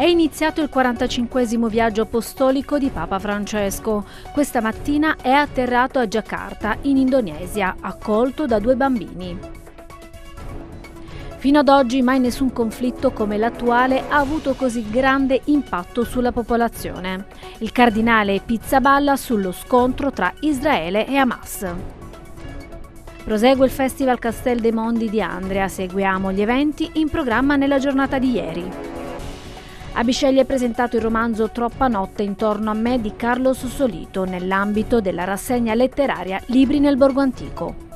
È iniziato il 45 viaggio apostolico di Papa Francesco. Questa mattina è atterrato a Giacarta, in Indonesia, accolto da due bambini. Fino ad oggi mai nessun conflitto come l'attuale ha avuto così grande impatto sulla popolazione. Il cardinale Pizzaballa sullo scontro tra Israele e Hamas. Prosegue il Festival Castel dei Mondi di Andrea, seguiamo gli eventi in programma nella giornata di ieri. Abiscegli ha presentato il romanzo Troppa notte intorno a me di Carlo Sussolito nell'ambito della rassegna letteraria Libri nel Borgo Antico.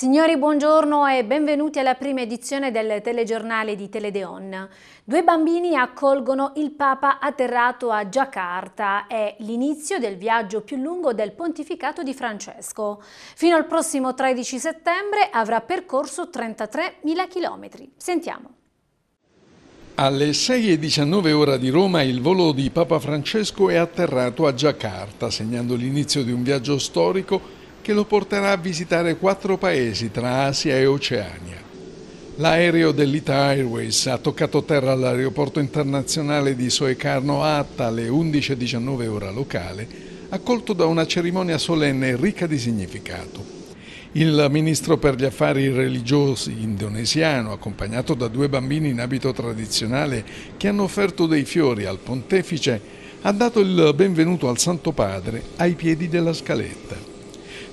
Signori, buongiorno e benvenuti alla prima edizione del telegiornale di Teledeon. Due bambini accolgono il Papa atterrato a Giacarta. È l'inizio del viaggio più lungo del pontificato di Francesco. Fino al prossimo 13 settembre avrà percorso 33.000 km. Sentiamo. Alle 6.19 ora di Roma il volo di Papa Francesco è atterrato a Giacarta, segnando l'inizio di un viaggio storico che lo porterà a visitare quattro paesi tra Asia e Oceania. L'aereo dell'Ita Airways ha toccato terra all'aeroporto internazionale di Soekarno Atta alle 11.19 ora locale, accolto da una cerimonia solenne ricca di significato. Il ministro per gli affari religiosi indonesiano, accompagnato da due bambini in abito tradizionale che hanno offerto dei fiori al pontefice, ha dato il benvenuto al Santo Padre ai piedi della scaletta.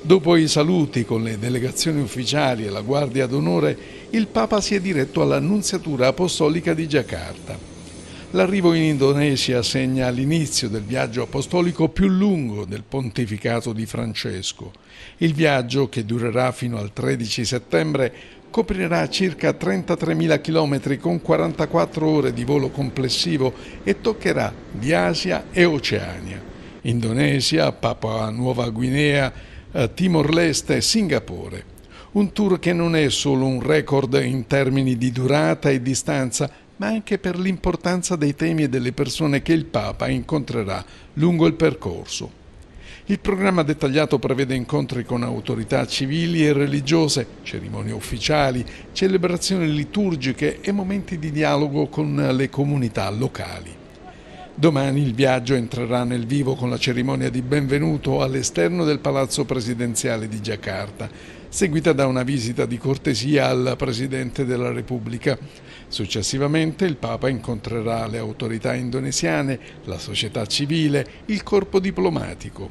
Dopo i saluti con le delegazioni ufficiali e la Guardia d'Onore, il Papa si è diretto all'Annunziatura Apostolica di Giacarta. L'arrivo in Indonesia segna l'inizio del viaggio apostolico più lungo del pontificato di Francesco. Il viaggio, che durerà fino al 13 settembre, coprirà circa 33.000 km con 44 ore di volo complessivo e toccherà di Asia e Oceania. Indonesia, Papua Nuova Guinea, Timor-Leste e Singapore. Un tour che non è solo un record in termini di durata e distanza, ma anche per l'importanza dei temi e delle persone che il Papa incontrerà lungo il percorso. Il programma dettagliato prevede incontri con autorità civili e religiose, cerimonie ufficiali, celebrazioni liturgiche e momenti di dialogo con le comunità locali. Domani il viaggio entrerà nel vivo con la cerimonia di benvenuto all'esterno del Palazzo Presidenziale di Giacarta, seguita da una visita di cortesia al Presidente della Repubblica. Successivamente il Papa incontrerà le autorità indonesiane, la società civile, il corpo diplomatico.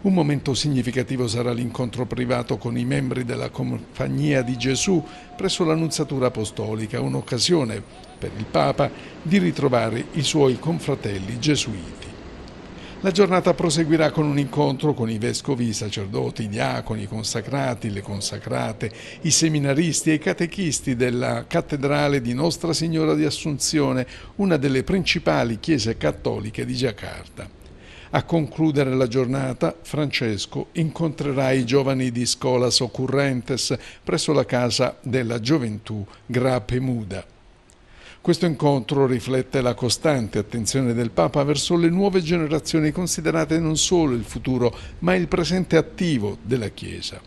Un momento significativo sarà l'incontro privato con i membri della Compagnia di Gesù presso la Nunziatura Apostolica, un'occasione per il Papa di ritrovare i suoi confratelli gesuiti. La giornata proseguirà con un incontro con i vescovi, i sacerdoti, i diaconi, i consacrati, le consacrate, i seminaristi e i catechisti della cattedrale di Nostra Signora di Assunzione, una delle principali chiese cattoliche di Giacarta. A concludere la giornata, Francesco incontrerà i giovani di Scolas Occurrentes presso la casa della gioventù Grape Muda. Questo incontro riflette la costante attenzione del Papa verso le nuove generazioni considerate non solo il futuro, ma il presente attivo della Chiesa.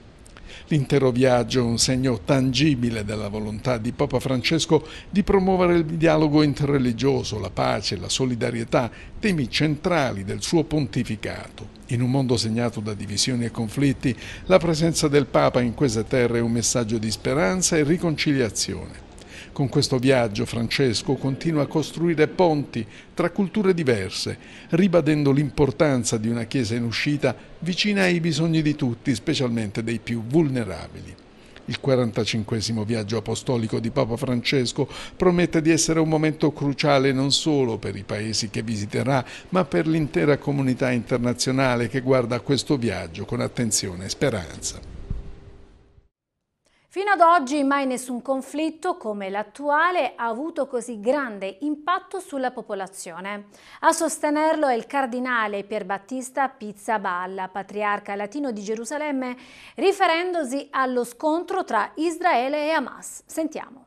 L'intero viaggio è un segno tangibile della volontà di Papa Francesco di promuovere il dialogo interreligioso, la pace, la solidarietà, temi centrali del suo pontificato. In un mondo segnato da divisioni e conflitti, la presenza del Papa in queste terre è un messaggio di speranza e riconciliazione. Con questo viaggio Francesco continua a costruire ponti tra culture diverse, ribadendo l'importanza di una chiesa in uscita vicina ai bisogni di tutti, specialmente dei più vulnerabili. Il 45 viaggio apostolico di Papa Francesco promette di essere un momento cruciale non solo per i paesi che visiterà, ma per l'intera comunità internazionale che guarda questo viaggio con attenzione e speranza. Fino ad oggi mai nessun conflitto come l'attuale ha avuto così grande impatto sulla popolazione. A sostenerlo è il cardinale Pier Battista Pizzaballa, patriarca latino di Gerusalemme, riferendosi allo scontro tra Israele e Hamas. Sentiamo.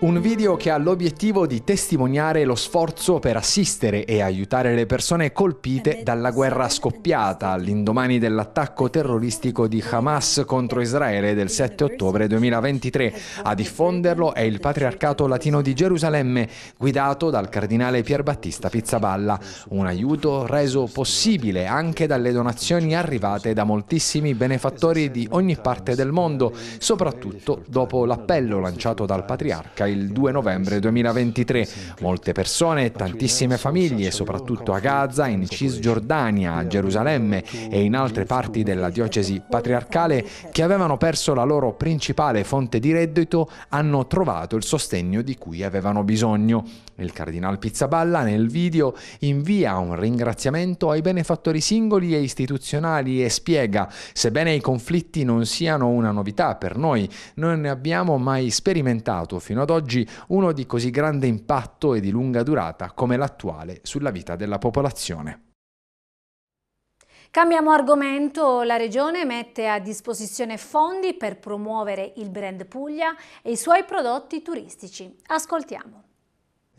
Un video che ha l'obiettivo di testimoniare lo sforzo per assistere e aiutare le persone colpite dalla guerra scoppiata all'indomani dell'attacco terroristico di Hamas contro Israele del 7 ottobre 2023. A diffonderlo è il Patriarcato Latino di Gerusalemme, guidato dal cardinale Pier Battista Pizzaballa, un aiuto reso possibile anche dalle donazioni arrivate da moltissimi benefattori di ogni parte del mondo, soprattutto dopo l'appello lanciato dal Patriarca il 2 novembre 2023. Molte persone, tantissime famiglie, soprattutto a Gaza, in Cisgiordania, a Gerusalemme e in altre parti della diocesi patriarcale che avevano perso la loro principale fonte di reddito, hanno trovato il sostegno di cui avevano bisogno. Il cardinal Pizzaballa nel video invia un ringraziamento ai benefattori singoli e istituzionali e spiega, sebbene i conflitti non siano una novità per noi, non ne abbiamo mai sperimentato fino ad oggi oggi uno di così grande impatto e di lunga durata come l'attuale sulla vita della popolazione. Cambiamo argomento, la Regione mette a disposizione fondi per promuovere il brand Puglia e i suoi prodotti turistici. Ascoltiamo.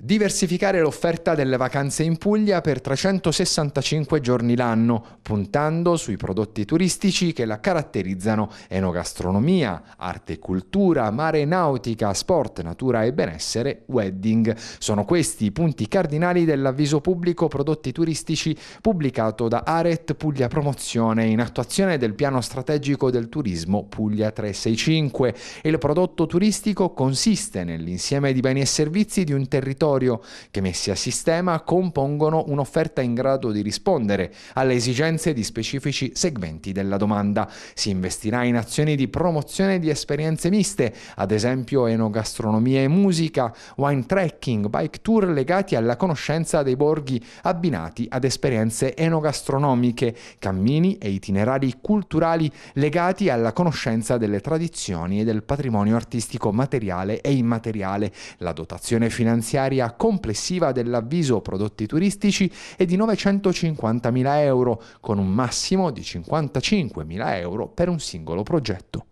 Diversificare l'offerta delle vacanze in Puglia per 365 giorni l'anno, puntando sui prodotti turistici che la caratterizzano enogastronomia, arte e cultura, mare e nautica, sport, natura e benessere, wedding. Sono questi i punti cardinali dell'avviso pubblico prodotti turistici pubblicato da Aret Puglia Promozione in attuazione del piano strategico del turismo Puglia 365. Il prodotto turistico consiste nell'insieme di beni e servizi di un territorio laboratorio che messi a sistema compongono un'offerta in grado di rispondere alle esigenze di specifici segmenti della domanda. Si investirà in azioni di promozione di esperienze miste, ad esempio enogastronomia e musica, wine trekking, bike tour legati alla conoscenza dei borghi abbinati ad esperienze enogastronomiche, cammini e itinerari culturali legati alla conoscenza delle tradizioni e del patrimonio artistico materiale e immateriale. La dotazione finanziaria finanziaria complessiva dell'avviso prodotti turistici è di 950.000 euro, con un massimo di 55.000 euro per un singolo progetto.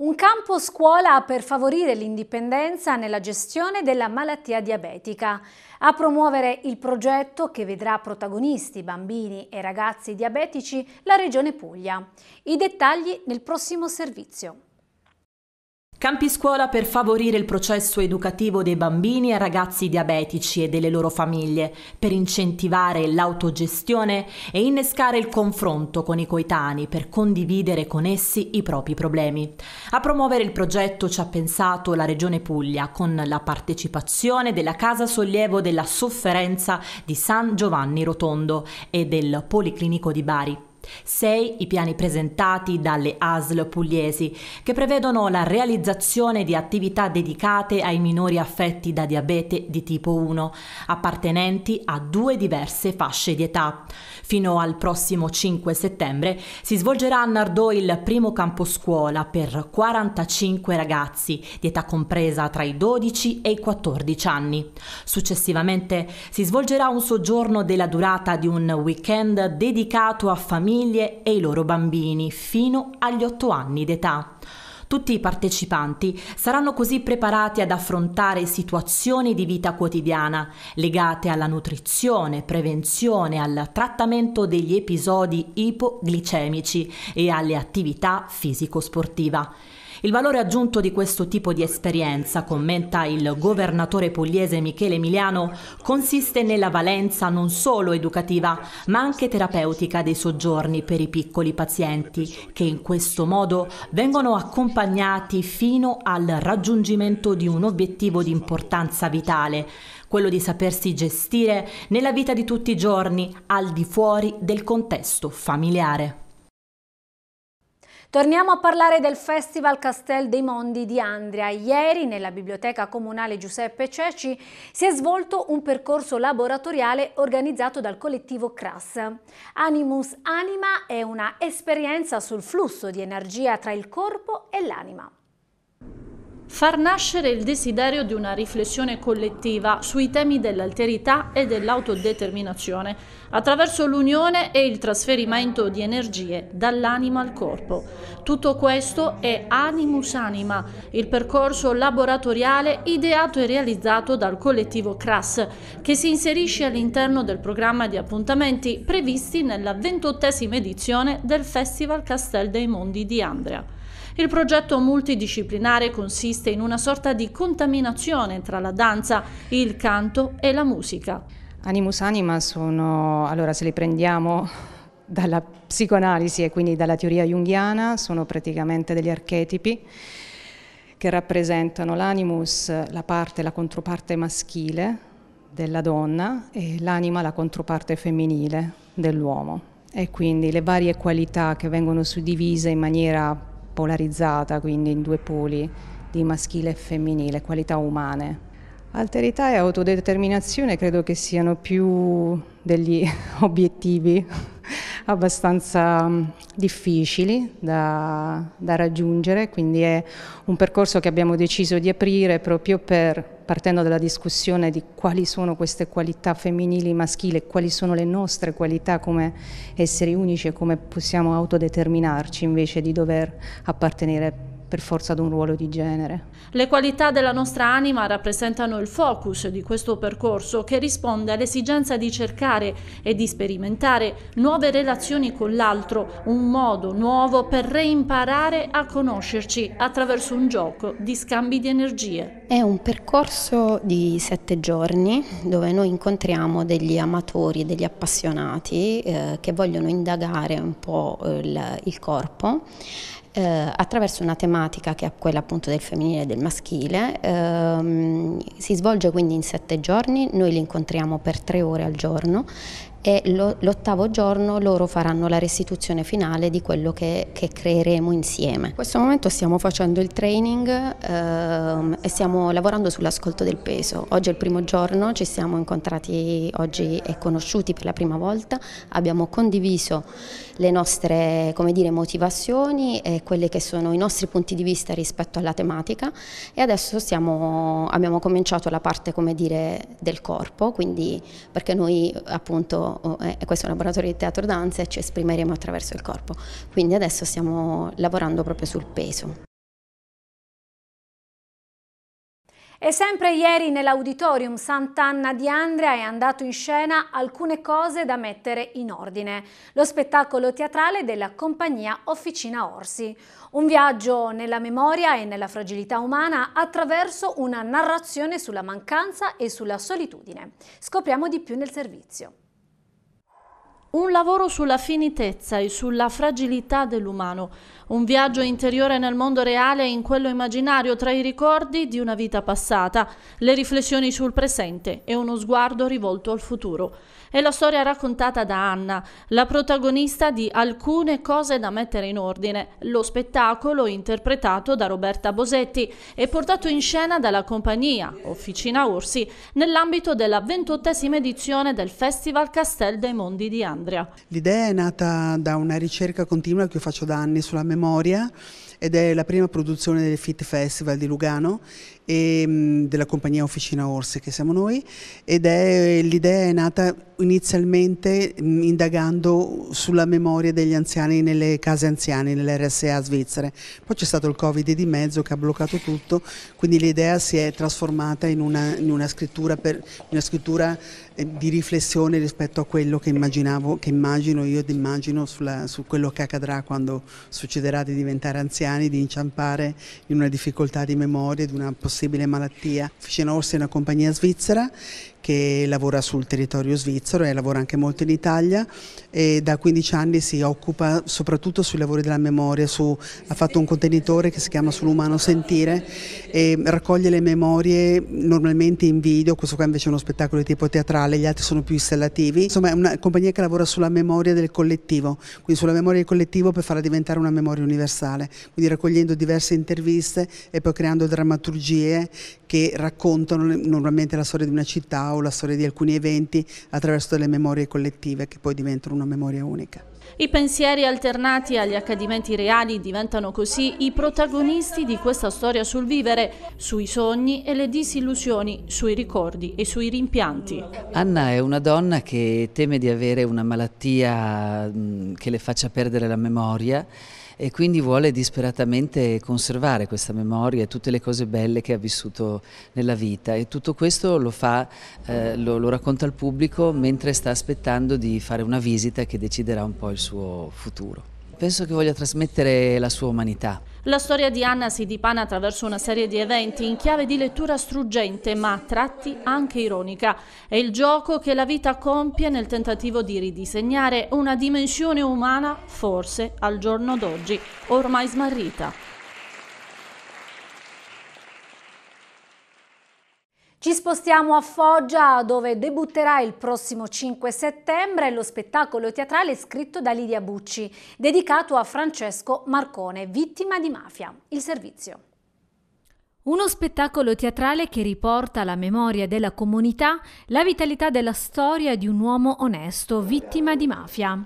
Un campo scuola per favorire l'indipendenza nella gestione della malattia diabetica. A promuovere il progetto che vedrà protagonisti bambini e ragazzi diabetici la Regione Puglia. I dettagli nel prossimo servizio. Campi scuola per favorire il processo educativo dei bambini e ragazzi diabetici e delle loro famiglie, per incentivare l'autogestione e innescare il confronto con i coetanei per condividere con essi i propri problemi. A promuovere il progetto ci ha pensato la Regione Puglia con la partecipazione della Casa Sollievo della Sofferenza di San Giovanni Rotondo e del Policlinico di Bari. Sei i piani presentati dalle ASL pugliesi che prevedono la realizzazione di attività dedicate ai minori affetti da diabete di tipo 1, appartenenti a due diverse fasce di età. Fino al prossimo 5 settembre si svolgerà a Nardò il primo campo scuola per 45 ragazzi di età compresa tra i 12 e i 14 anni. Successivamente si svolgerà un soggiorno della durata di un weekend dedicato a famiglie famiglie e i loro bambini fino agli 8 anni d'età. Tutti i partecipanti saranno così preparati ad affrontare situazioni di vita quotidiana legate alla nutrizione, prevenzione, al trattamento degli episodi ipoglicemici e alle attività fisico-sportiva. Il valore aggiunto di questo tipo di esperienza, commenta il governatore pugliese Michele Emiliano, consiste nella valenza non solo educativa, ma anche terapeutica dei soggiorni per i piccoli pazienti, che in questo modo vengono accompagnati fino al raggiungimento di un obiettivo di importanza vitale, quello di sapersi gestire nella vita di tutti i giorni, al di fuori del contesto familiare. Torniamo a parlare del Festival Castel dei Mondi di Andria. Ieri nella Biblioteca Comunale Giuseppe Ceci si è svolto un percorso laboratoriale organizzato dal collettivo CRAS. Animus Anima è una esperienza sul flusso di energia tra il corpo e l'anima far nascere il desiderio di una riflessione collettiva sui temi dell'alterità e dell'autodeterminazione, attraverso l'unione e il trasferimento di energie dall'anima al corpo. Tutto questo è Animus Anima, il percorso laboratoriale ideato e realizzato dal collettivo CRAS, che si inserisce all'interno del programma di appuntamenti previsti nella ventottesima edizione del Festival Castel dei Mondi di Andrea. Il progetto multidisciplinare consiste in una sorta di contaminazione tra la danza, il canto e la musica. Animus anima sono, allora se li prendiamo dalla psicoanalisi e quindi dalla teoria junghiana, sono praticamente degli archetipi che rappresentano l'animus, la parte, la controparte maschile della donna e l'anima, la controparte femminile dell'uomo. E quindi le varie qualità che vengono suddivise in maniera polarizzata, quindi in due poli, di maschile e femminile, qualità umane. Alterità e autodeterminazione credo che siano più degli obiettivi abbastanza mm, difficili da, da, raggiungere, quindi è un percorso che abbiamo deciso di aprire proprio per, partendo dalla discussione di quali sono queste qualità femminili e maschili, quali sono le nostre qualità come esseri unici e come possiamo autodeterminarci invece di dover appartenere per forza ad un ruolo di genere. Le qualità della nostra anima rappresentano il focus di questo percorso che risponde all'esigenza di cercare e di sperimentare nuove relazioni con l'altro, un modo nuovo per reimparare a conoscerci attraverso un gioco di scambi di energie. È un percorso di sette giorni dove noi incontriamo degli amatori, degli appassionati eh, che vogliono indagare un po' il, il corpo eh, attraverso una tematica che è quella appunto del femminile e del maschile. Eh, si svolge quindi in sette giorni, noi li incontriamo per tre ore al giorno e lo, l'ottavo giorno loro faranno la restituzione finale di quello che, che creeremo insieme. In questo momento stiamo facendo il training ehm, e stiamo lavorando sull'ascolto del peso. Oggi è il primo giorno, ci siamo incontrati oggi e conosciuti per la prima volta, abbiamo condiviso le nostre dire, motivazioni e quelli che sono i nostri punti di vista rispetto alla tematica e adesso stiamo, abbiamo cominciato la parte dire, del corpo, quindi perché noi appunto, oh, eh, questo è un laboratorio di teatro danza e ci esprimeremo attraverso il corpo, quindi adesso stiamo lavorando proprio sul peso. E sempre ieri nell'auditorium Sant'Anna di Andrea è andato in scena alcune cose da mettere in ordine. Lo spettacolo teatrale della compagnia Officina Orsi. Un viaggio nella memoria e nella fragilità umana attraverso una narrazione sulla mancanza e sulla solitudine. Scopriamo di più nel servizio. Un lavoro sulla finitezza e sulla fragilità dell'umano, un viaggio interiore nel mondo reale e in quello immaginario tra i ricordi di una vita passata, le riflessioni sul presente e uno sguardo rivolto al futuro. È la storia raccontata da Anna, la protagonista di Alcune cose da mettere in ordine, lo spettacolo interpretato da Roberta Bosetti e portato in scena dalla compagnia Officina Orsi nell'ambito della ventottesima edizione del Festival Castel dei Mondi di Anna. Alessandria. L'idea è nata da una ricerca continua che io faccio da anni sulla memoria ed è la prima produzione del FIT Festival di Lugano e, mm, della compagnia Officina Orse che siamo noi ed è l'idea è nata inizialmente mm, indagando sulla memoria degli anziani nelle case anziane, nell'RSA svizzere. Poi c'è stato il Covid di mezzo che ha bloccato tutto, quindi l'idea si è trasformata in una, in una scrittura, per, una scrittura eh, di riflessione rispetto a quello che immaginavo, che immagino io ed immagino sulla, su quello che accadrà quando succederà di diventare anziani, di inciampare in una difficoltà di memoria, di una possibilità possibile malattia. Officina Orsi è una compagnia svizzera che lavora sul territorio svizzero e lavora anche molto in Italia e da 15 anni si occupa soprattutto sui lavori della memoria, su, ha fatto un contenitore che si chiama Sull'umano sentire e raccoglie le memorie normalmente in video, questo qua invece è uno spettacolo di tipo teatrale, gli altri sono più installativi, insomma è una compagnia che lavora sulla memoria del collettivo, quindi sulla memoria del collettivo per farla diventare una memoria universale, quindi raccogliendo diverse interviste e poi creando drammaturgie che raccontano normalmente la storia di una città o la storia di alcuni eventi attraverso delle memorie collettive che poi diventano una memoria unica. I pensieri alternati agli accadimenti reali diventano così i protagonisti di questa storia sul vivere, sui sogni e le disillusioni, sui ricordi e sui rimpianti. Anna è una donna che teme di avere una malattia mm, che le faccia perdere la memoria e quindi vuole disperatamente conservare questa memoria e tutte le cose belle che ha vissuto nella vita e tutto questo lo, fa, eh, lo, lo racconta al pubblico mentre sta aspettando di fare una visita che deciderà un po' po' il suo futuro. Penso che voglia trasmettere la sua umanità. La storia di Anna si dipana attraverso una serie di eventi in chiave di lettura struggente ma a tratti anche ironica. È il gioco che la vita compie nel tentativo di ridisegnare una dimensione umana forse al giorno d'oggi, ormai smarrita. Ci spostiamo a Foggia dove debutterà il prossimo 5 settembre lo spettacolo teatrale scritto da Lidia Bucci, dedicato a Francesco Marcone, vittima di mafia. Il servizio. Uno spettacolo teatrale che riporta alla memoria della comunità la vitalità della storia di un uomo onesto, vittima di mafia.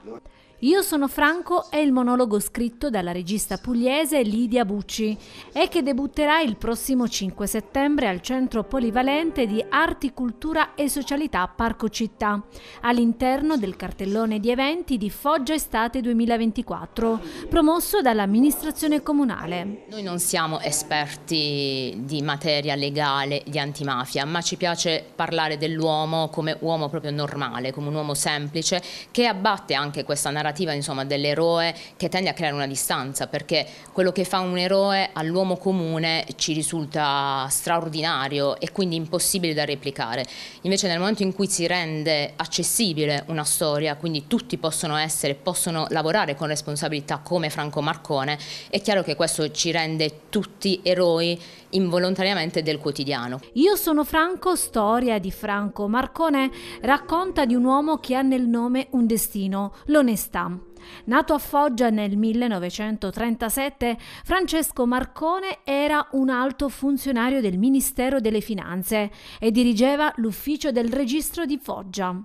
Io sono Franco è il monologo scritto dalla regista pugliese Lidia Bucci e che debutterà il prossimo 5 settembre al Centro Polivalente di Arti, Cultura e Socialità Parco Città, all'interno del cartellone di eventi di Foggia Estate 2024, promosso dall'amministrazione comunale. Noi non siamo esperti di materia legale, di antimafia, ma ci piace parlare dell'uomo come uomo proprio normale, come un uomo semplice che abbatte anche questa narrazione narrativa dell'eroe che tende a creare una distanza perché quello che fa un eroe all'uomo comune ci risulta straordinario e quindi impossibile da replicare. Invece nel momento in cui si rende accessibile una storia, quindi tutti possono essere, possono lavorare con responsabilità come Franco Marcone, è chiaro che questo ci rende tutti eroi involontariamente del quotidiano. Io sono Franco, storia di Franco Marcone, racconta di un uomo che ha nel nome un destino, l'onestà. Nato a Foggia nel 1937, Francesco Marcone era un alto funzionario del Ministero delle Finanze e dirigeva l'ufficio del registro di Foggia.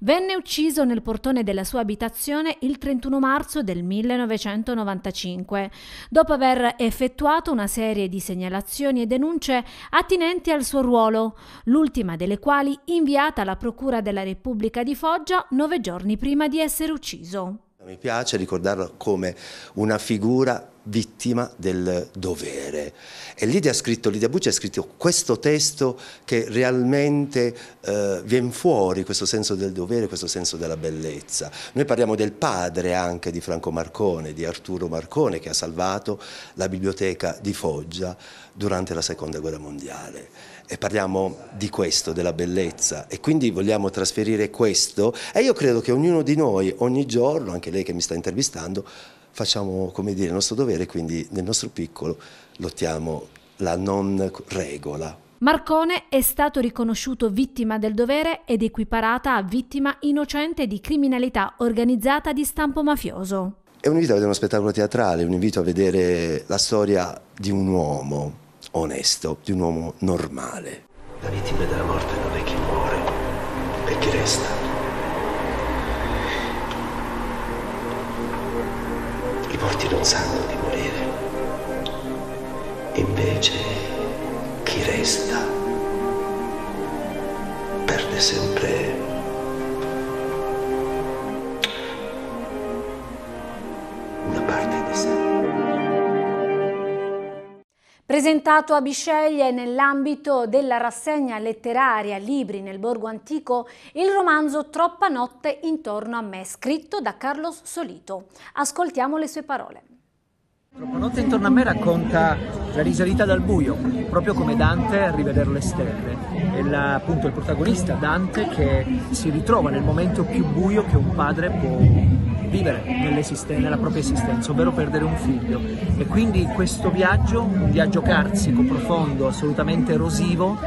Venne ucciso nel portone della sua abitazione il 31 marzo del 1995, dopo aver effettuato una serie di segnalazioni e denunce attinenti al suo ruolo, l'ultima delle quali inviata alla Procura della Repubblica di Foggia nove giorni prima di essere ucciso. Mi piace ricordarlo come una figura vittima del dovere. E Lidia, scritto, Lidia Bucci ha scritto questo testo che realmente eh, viene fuori questo senso del dovere, questo senso della bellezza. Noi parliamo del padre anche di Franco Marcone, di Arturo Marcone che ha salvato la biblioteca di Foggia durante la seconda guerra mondiale e parliamo di questo, della bellezza e quindi vogliamo trasferire questo e io credo che ognuno di noi ogni giorno, anche lei che mi sta intervistando, facciamo come dire, il nostro dovere, quindi nel nostro piccolo lottiamo la non regola. Marcone è stato riconosciuto vittima del dovere ed equiparata a vittima innocente di criminalità organizzata di stampo mafioso. È un invito a vedere uno spettacolo teatrale, un invito a vedere la storia di un uomo onesto, di un uomo normale. La vittima della morte non è chi muore, è chi resta. morti non sanno di morire. Invece chi resta perde sempre Presentato a Bisceglie nell'ambito della rassegna letteraria Libri nel Borgo Antico, il romanzo Troppa notte intorno a me, scritto da Carlos Solito. Ascoltiamo le sue parole. Troppa notte intorno a me racconta la risalita dal buio, proprio come Dante a rivedere le stelle. È la, appunto il protagonista Dante che si ritrova nel momento più buio che un padre può vivere nella propria esistenza, ovvero perdere un figlio. E quindi questo viaggio, un viaggio carsico, profondo, assolutamente erosivo,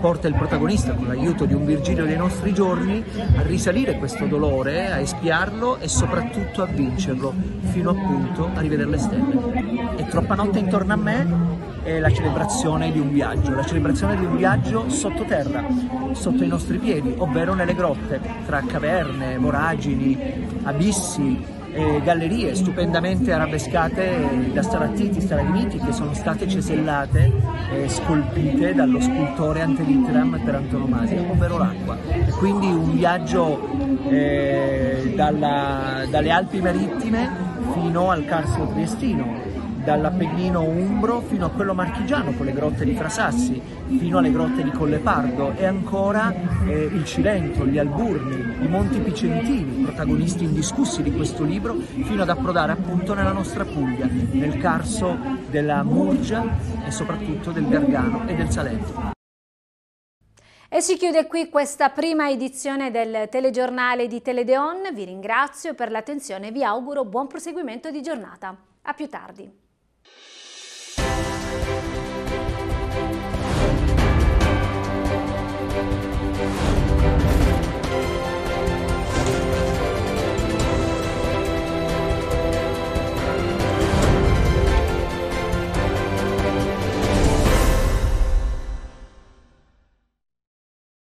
porta il protagonista, con l'aiuto di un Virgilio dei nostri giorni, a risalire questo dolore, a espiarlo e soprattutto a vincerlo, fino appunto a rivedere le stelle. E troppa notte intorno a me è la celebrazione di un viaggio, la celebrazione di un viaggio sottoterra, sotto i nostri piedi, ovvero nelle grotte, tra caverne, voragini, abissi, gallerie stupendamente arabescate da stalattiti, stalagmiti che sono state cesellate e scolpite dallo scultore ante litteram per antonomasia, ovvero l'acqua. Quindi un viaggio eh, dalla, dalle Alpi Marittime fino al Carsio Triestino, dall'Appennino Umbro fino a quello marchigiano con le grotte di Frasassi, fino alle grotte di Collepardo e ancora eh, il Cilento, gli Alburni, i Monti Picentini, protagonisti indiscussi di questo libro, fino ad approdare appunto nella nostra Puglia, nel Carso della Murgia e soprattutto del Gargano e del Salento. E si chiude qui questa prima edizione del telegiornale di Teledeon. Vi ringrazio per l'attenzione e vi auguro buon proseguimento di giornata. A più tardi.